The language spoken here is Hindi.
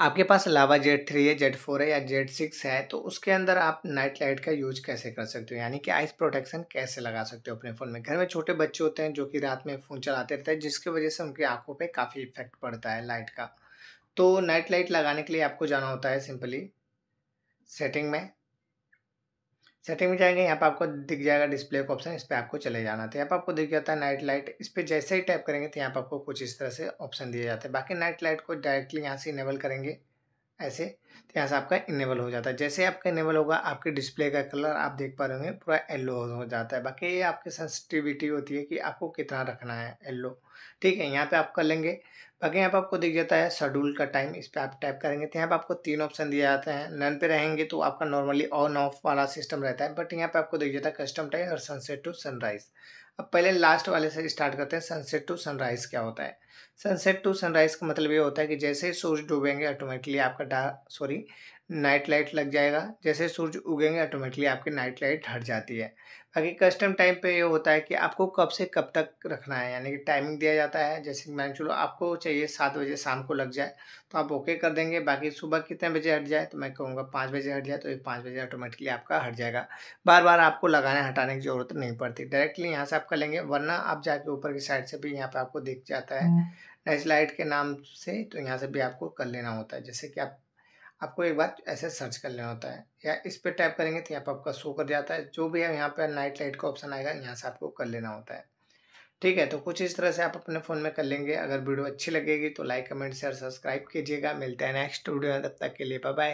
आपके पास लावा जेड थ्री है जेड फोर है या जेड सिक्स है तो उसके अंदर आप नाइट लाइट का यूज कैसे कर सकते हो यानी कि आइस प्रोटेक्शन कैसे लगा सकते हो अपने फ़ोन में घर में छोटे बच्चे होते हैं जो कि रात में फ़ोन चलाते रहते हैं जिसकी वजह से उनकी आंखों पे काफ़ी इफेक्ट पड़ता है लाइट का तो नाइट लाइट लगाने के लिए आपको जाना होता है सिंपली सेटिंग में सेटिंग में जाएंगे यहाँ पर आपको दिख जाएगा डिस्प्ले का ऑप्शन इस पर आपको चले जाना था तो यहाँ पर आपको दिख जाता है नाइट लाइट इस पर जैसे ही टाइप करेंगे तो यहाँ पर आपको कुछ इस तरह से ऑप्शन दिए जाते हैं बाकी नाइट लाइट को डायरेक्टली यहाँ से इनेबल करेंगे ऐसे तो यहाँ से आपका इनेबल हो जाता है जैसे आपका इनेबल होगा आपके डिस्प्ले का कलर आप देख पा रहे होंगे पूरा येल्लो हो जाता है बाकी ये आपकी सेंसिटिविटी होती है कि आपको कितना रखना है येल्लो ठीक है यहाँ पे आप कर लेंगे अगर यहाँ पर आपको दिख जाता है शेड्यूल का टाइम इस पर आप टाइप करेंगे तो यहाँ पर आपको तीन ऑप्शन दिया जाते हैं नन पे रहेंगे तो आपका नॉर्मली ऑन ऑफ वाला सिस्टम रहता है बट यहाँ पर आपको दिख जाता है कस्टम टाइम और सनसेट टू सनराइज़ अब पहले लास्ट वाले से स्टार्ट करते हैं सनसेट टू सनराइज़ क्या होता है सनसेट टू सनराइज़ का मतलब ये होता है कि जैसे ही सूर्य डूबेंगे ऑटोमेटिकली आपका डा सॉरी नाइट लाइट लग जाएगा जैसे सूरज उगेंगे ऑटोमेटिकली आपकी नाइट लाइट हट जाती है बाकी कस्टम टाइम पे ये होता है कि आपको कब से कब तक रखना है यानी कि टाइमिंग दिया जाता है जैसे मैंने चलो आपको चाहिए सात बजे शाम को लग जाए तो आप ओके कर देंगे बाकी सुबह कितने बजे हट जाए तो मैं कहूँगा पाँच बजे हट जाए तो ये पाँच बजे ऑटोमेटिकली आपका हट जाएगा बार बार आपको लगाने हटाने की ज़रूरत नहीं पड़ती डायरेक्टली यहाँ से आप कर लेंगे वरना आप जाके ऊपर की साइड से भी यहाँ पर आपको दिख जाता है नाइस हम्म। लाइट के नाम से तो यहाँ से भी आपको कर लेना होता है जैसे कि आप आपको एक बार ऐसे सर्च कर लेना होता है या इस पर टाइप करेंगे तो यहाँ पर आपका शो कर जाता है जो भी है यहाँ पर नाइट लाइट का ऑप्शन आएगा यहाँ से आपको कर लेना होता है ठीक है तो कुछ इस तरह से आप अपने फ़ोन में कर लेंगे अगर वीडियो अच्छी लगेगी तो लाइक कमेंट शेयर सब्सक्राइब कीजिएगा मिलते हैं नेक्स्ट वीडियो में तब तक के लिए बाय